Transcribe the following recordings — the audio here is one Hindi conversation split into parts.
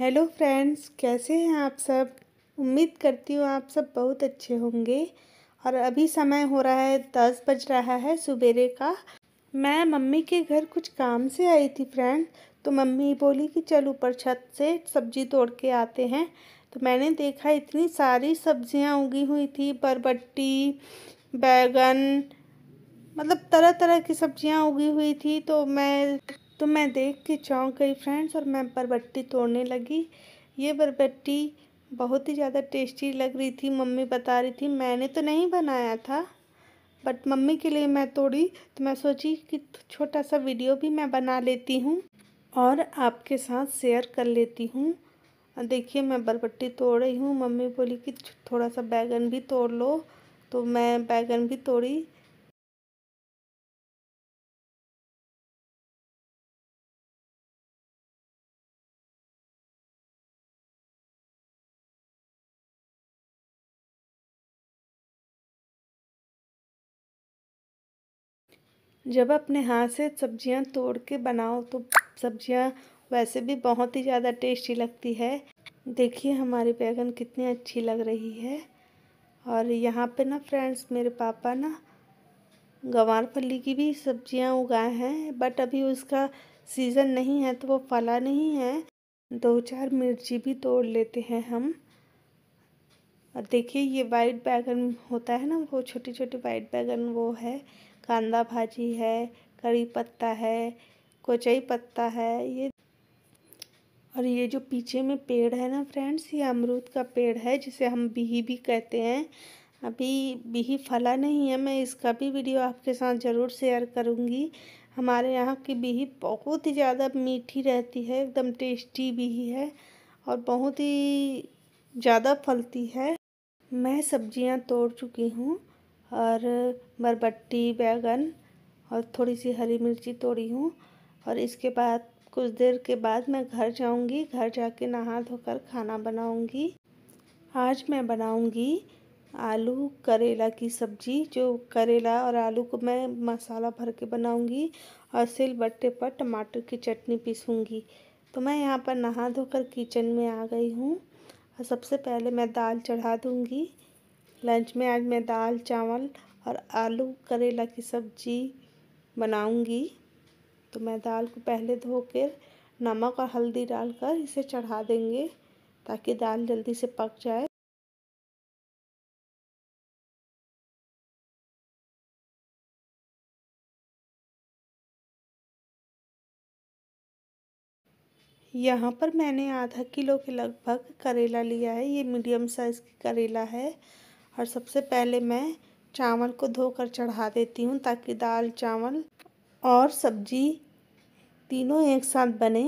हेलो फ्रेंड्स कैसे हैं आप सब उम्मीद करती हूँ आप सब बहुत अच्छे होंगे और अभी समय हो रहा है दस बज रहा है सबेरे का मैं मम्मी के घर कुछ काम से आई थी फ्रेंड तो मम्मी बोली कि चल ऊपर छत से सब्जी तोड़ के आते हैं तो मैंने देखा इतनी सारी सब्ज़ियाँ उगी हुई थी बरबट्टी बैगन मतलब तरह तरह की सब्ज़ियाँ उगी हुई थी तो मैं तो मैं देख के चौंक गई फ्रेंड्स और मैं बरबट्टी तोड़ने लगी ये बरबट्टी बहुत ही ज़्यादा टेस्टी लग रही थी मम्मी बता रही थी मैंने तो नहीं बनाया था बट मम्मी के लिए मैं तोड़ी तो मैं सोची कि छोटा सा वीडियो भी मैं बना लेती हूँ और आपके साथ शेयर कर लेती हूँ देखिए मैं बरबट्टी तोड़ रही हूँ मम्मी बोली कि थोड़ा सा बैगन भी तोड़ लो तो मैं बैगन भी तोड़ी जब अपने हाथ से सब्जियां तोड़ के बनाओ तो सब्जियां वैसे भी बहुत ही ज़्यादा टेस्टी लगती है देखिए हमारी बैगन कितनी अच्छी लग रही है और यहाँ पे ना फ्रेंड्स मेरे पापा ना गंवार फली की भी सब्जियाँ उगाए हैं बट अभी उसका सीज़न नहीं है तो वो फला नहीं है दो चार मिर्ची भी तोड़ लेते हैं हम और देखिए ये वाइट बैगन होता है ना वो छोटी छोटी वाइट बैगन वो है कांदा भाजी है करी पत्ता है कोचई पत्ता है ये और ये जो पीछे में पेड़ है ना फ्रेंड्स ये अमरूद का पेड़ है जिसे हम बिही भी कहते हैं अभी बिही फला नहीं है मैं इसका भी वीडियो आपके साथ ज़रूर शेयर करूँगी हमारे यहाँ की बिही बहुत ही ज़्यादा मीठी रहती है एकदम टेस्टी बिही है और बहुत ही ज़्यादा फलती है मैं सब्जियाँ तोड़ चुकी हूँ और बरबट्टी बैंगन और थोड़ी सी हरी मिर्ची तोड़ी हूँ और इसके बाद कुछ देर के बाद मैं घर जाऊँगी घर जाके नहा धोकर खाना बनाऊँगी आज मैं बनाऊँगी आलू करेला की सब्जी जो करेला और आलू को मैं मसाला भर के बनाऊँगी और सिल बट्टे पर टमाटर की चटनी पीसूँगी तो मैं यहाँ पर नहा धोकर किचन में आ गई हूँ और सबसे पहले मैं दाल चढ़ा दूँगी लंच में आज मैं दाल चावल और आलू करेला की सब्ज़ी बनाऊंगी तो मैं दाल को पहले धोकर नमक और हल्दी डालकर इसे चढ़ा देंगे ताकि दाल जल्दी से पक जाए यहाँ पर मैंने आधा किलो के लगभग करेला लिया है ये मीडियम साइज़ की करेला है और सबसे पहले मैं चावल को धोकर चढ़ा देती हूँ ताकि दाल चावल और सब्जी तीनों एक साथ बने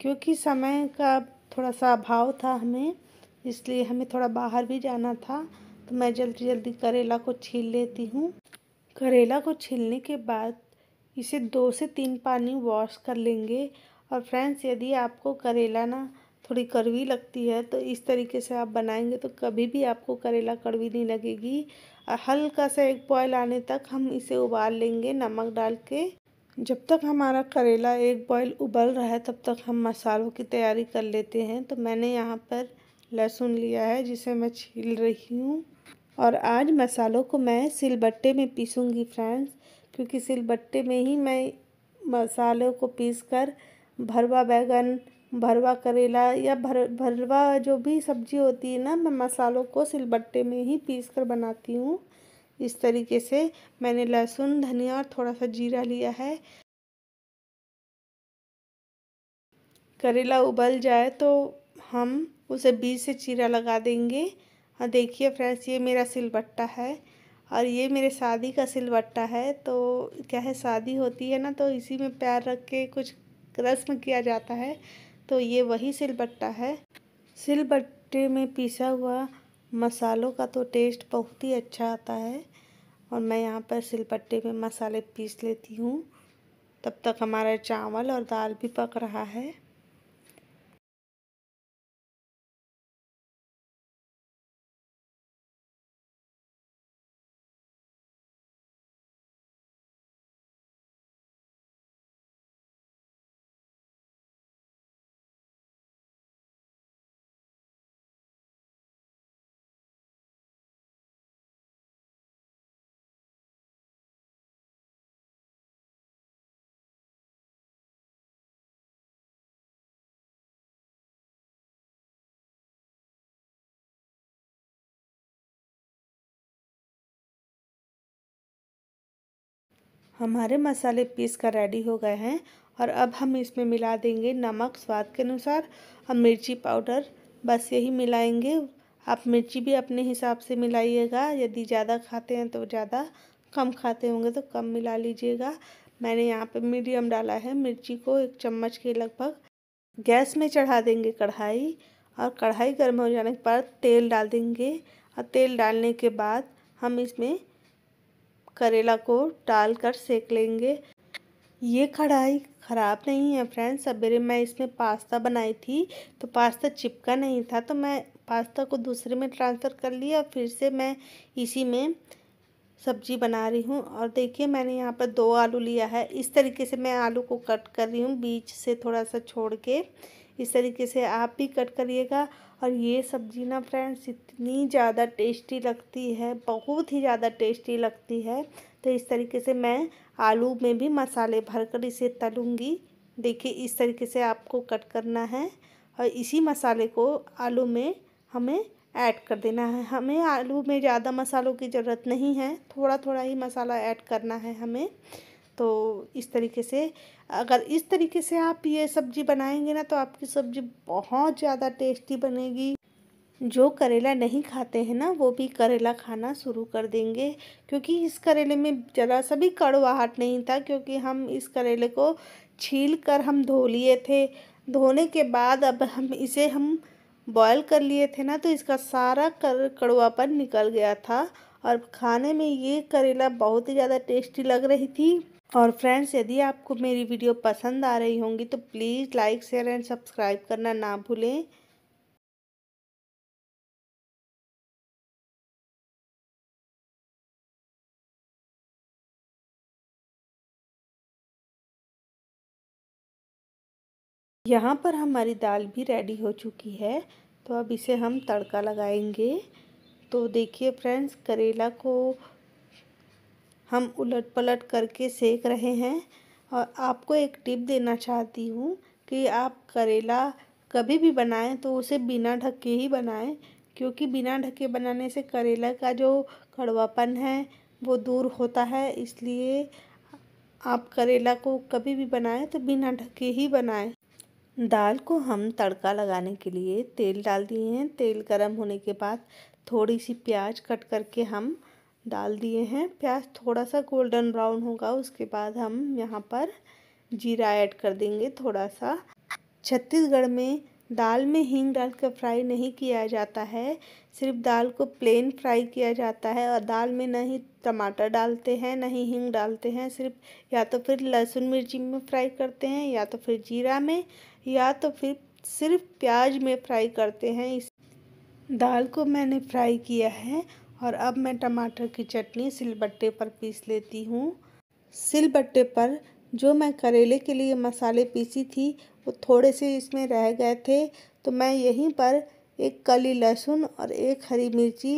क्योंकि समय का थोड़ा सा अभाव था हमें इसलिए हमें थोड़ा बाहर भी जाना था तो मैं जल्दी जल्दी करेला को छील लेती हूँ करेला को छीलने के बाद इसे दो से तीन पानी वॉश कर लेंगे और फ्रेंड्स यदि आपको करेला ना थोड़ी कड़वी लगती है तो इस तरीके से आप बनाएंगे तो कभी भी आपको करेला कड़वी नहीं लगेगी हल्का सा एक बॉयल आने तक हम इसे उबाल लेंगे नमक डाल के जब तक हमारा करेला एक बॉयल उबल रहा है तब तक हम मसालों की तैयारी कर लेते हैं तो मैंने यहाँ पर लहसुन लिया है जिसे मैं छील रही हूँ और आज मसालों को मैं सिलबट्टे में पीसूँगी फ्रेंड्स क्योंकि सिलबट्टे में ही मैं मसालों को पीस कर भरवा बैगन भरवा करेला या भर भरवा जो भी सब्ज़ी होती है ना मैं मसालों को सिलबट्टे में ही पीस कर बनाती हूँ इस तरीके से मैंने लहसुन धनिया और थोड़ा सा जीरा लिया है करेला उबल जाए तो हम उसे बीज से चीरा लगा देंगे और हाँ, देखिए फ्रेंड्स ये मेरा सिलबट्टा है और ये मेरे शादी का सिलबट्टा है तो क्या है शादी होती है ना तो इसी में प्यार रख के कुछ रस्म किया जाता है तो ये वही सिलबट्टा है सिलबट्टे में पिसा हुआ मसालों का तो टेस्ट बहुत ही अच्छा आता है और मैं यहाँ पर सिलबट्टे में मसाले पीस लेती हूँ तब तक हमारा चावल और दाल भी पक रहा है हमारे मसाले पीस कर रेडी हो गए हैं और अब हम इसमें मिला देंगे नमक स्वाद के अनुसार और मिर्ची पाउडर बस यही मिलाएंगे आप मिर्ची भी अपने हिसाब से मिलाइएगा यदि ज़्यादा खाते हैं तो ज़्यादा कम खाते होंगे तो कम मिला लीजिएगा मैंने यहाँ पे मीडियम डाला है मिर्ची को एक चम्मच के लगभग गैस में चढ़ा देंगे कढ़ाई और कढ़ाई गर्म हो जाने के बाद तेल डाल देंगे और तेल डालने के बाद हम इसमें करेला को डाल कर सेक लेंगे ये कढ़ाई ख़राब नहीं है फ्रेंड्स सवेरे मैं इसमें पास्ता बनाई थी तो पास्ता चिपका नहीं था तो मैं पास्ता को दूसरे में ट्रांसफ़र कर लिया और फिर से मैं इसी में सब्जी बना रही हूँ और देखिए मैंने यहाँ पर दो आलू लिया है इस तरीके से मैं आलू को कट कर रही हूँ बीच से थोड़ा सा छोड़ के इस तरीके से आप भी कट करिएगा और ये सब्ज़ी ना फ्रेंड्स इतनी ज़्यादा टेस्टी लगती है बहुत ही ज़्यादा टेस्टी लगती है तो इस तरीके से मैं आलू में भी मसाले भरकर इसे तलूँगी देखिए इस तरीके से आपको कट करना है और इसी मसाले को आलू में हमें ऐड कर देना है हमें आलू में ज़्यादा मसालों की ज़रूरत नहीं है थोड़ा थोड़ा ही मसाला ऐड करना है हमें तो इस तरीके से अगर इस तरीके से आप ये सब्जी बनाएंगे ना तो आपकी सब्जी बहुत ज़्यादा टेस्टी बनेगी जो करेला नहीं खाते हैं ना वो भी करेला खाना शुरू कर देंगे क्योंकि इस करेले में ज़रा सा भी कड़वाहट नहीं था क्योंकि हम इस करेले को छील कर हम धो लिए थे धोने के बाद अब हम इसे हम बॉयल कर लिए थे ना तो इसका सारा कर कड़वापन निकल गया था और खाने में ये करेला बहुत ही ज़्यादा टेस्टी लग रही थी और फ्रेंड्स यदि आपको मेरी वीडियो पसंद आ रही होंगी तो please like share and subscribe करना ना भूलें यहाँ पर हमारी दाल भी रेडी हो चुकी है तो अब इसे हम तड़का लगाएंगे तो देखिए फ्रेंड्स करेला को हम उलट पलट करके सेक रहे हैं और आपको एक टिप देना चाहती हूँ कि आप करेला कभी भी बनाएं तो उसे बिना ढके ही बनाएं क्योंकि बिना ढके बनाने से करेला का जो कड़वापन है वो दूर होता है इसलिए आप करेला को कभी भी बनाएं तो बिना ढके ही बनाएं दाल को हम तड़का लगाने के लिए तेल डाल दिए हैं तेल गर्म होने के बाद थोड़ी सी प्याज कट करके हम डाल दिए हैं प्याज थोड़ा सा गोल्डन ब्राउन होगा उसके बाद हम यहाँ पर जीरा ऐड कर देंगे थोड़ा सा छत्तीसगढ़ में दाल में हींग डालकर फ्राई नहीं किया जाता है सिर्फ दाल को प्लेन फ्राई किया जाता है और दाल में ना ही टमाटर डालते हैं ना ही हींग डालते हैं सिर्फ या तो फिर लहसुन मिर्ची में फ्राई करते हैं या तो फिर जीरा में या तो फिर सिर्फ प्याज में फ्राई करते हैं इस दाल को मैंने फ्राई किया है और अब मैं टमाटर की चटनी सिलबट्टे पर पीस लेती हूँ सिलबट्टे पर जो मैं करेले के लिए मसाले पीसी थी वो थोड़े से इसमें रह गए थे तो मैं यहीं पर एक कली लहसुन और एक हरी मिर्ची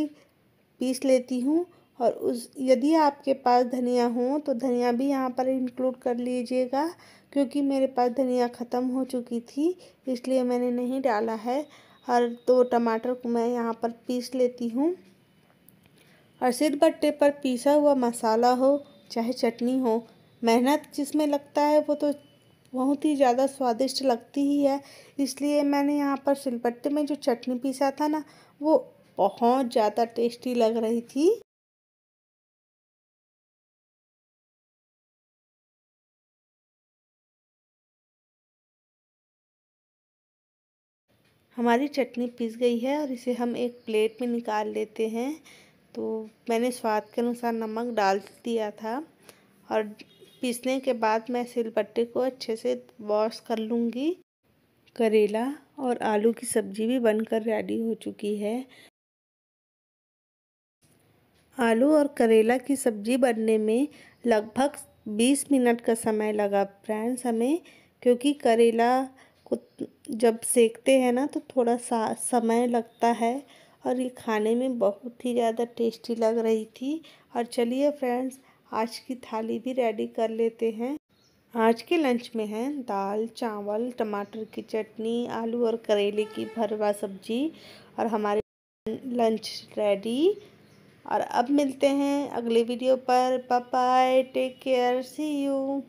पीस लेती हूँ और उस यदि आपके पास धनिया हो तो धनिया भी यहाँ पर इंक्लूड कर लीजिएगा क्योंकि मेरे पास धनिया ख़त्म हो चुकी थी इसलिए मैंने नहीं डाला है और दो तो टमाटर को मैं यहाँ पर पीस लेती हूँ और सिर बट्टे पर पीसा हुआ मसाला हो चाहे चटनी हो मेहनत जिसमें लगता है वो तो बहुत ही ज़्यादा स्वादिष्ट लगती ही है इसलिए मैंने यहाँ पर सिलबट्टे में जो चटनी पीसा था ना वो बहुत ज़्यादा टेस्टी लग रही थी हमारी चटनी पीस गई है और इसे हम एक प्लेट में निकाल लेते हैं तो मैंने स्वाद के अनुसार नमक डाल दिया था और पीसने के बाद मैं सिलबट्टे को अच्छे से वॉश कर लूँगी करेला और आलू की सब्ज़ी भी बनकर रेडी हो चुकी है आलू और करेला की सब्ज़ी बनने में लगभग 20 मिनट का समय लगा फ्रेंड्स हमें क्योंकि करेला को जब सेकते हैं ना तो थोड़ा सा समय लगता है और ये खाने में बहुत ही ज़्यादा टेस्टी लग रही थी और चलिए फ्रेंड्स आज की थाली भी रेडी कर लेते हैं आज के लंच में है दाल चावल टमाटर की चटनी आलू और करेले की भरवा सब्जी और हमारे लंच रेडी और अब मिलते हैं अगले वीडियो पर bye take care see you